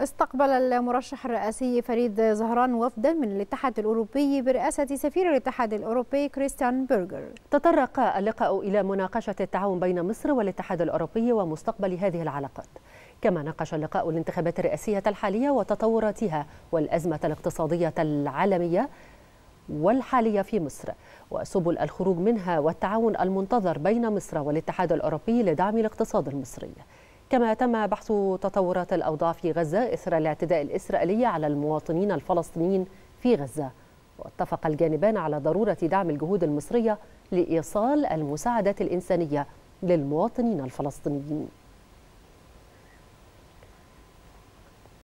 استقبل المرشح الرئاسي فريد زهران وفدا من الاتحاد الأوروبي برئاسة سفير الاتحاد الأوروبي كريستيان بيرجر تطرق اللقاء إلى مناقشة التعاون بين مصر والاتحاد الأوروبي ومستقبل هذه العلاقات كما ناقش اللقاء الانتخابات الرئاسية الحالية وتطوراتها والأزمة الاقتصادية العالمية والحالية في مصر وسبل الخروج منها والتعاون المنتظر بين مصر والاتحاد الأوروبي لدعم الاقتصاد المصري كما تم بحث تطورات الأوضاع في غزة إثر الاعتداء الإسرائيلي على المواطنين الفلسطينيين في غزة واتفق الجانبان على ضرورة دعم الجهود المصرية لإيصال المساعدات الإنسانية للمواطنين الفلسطينيين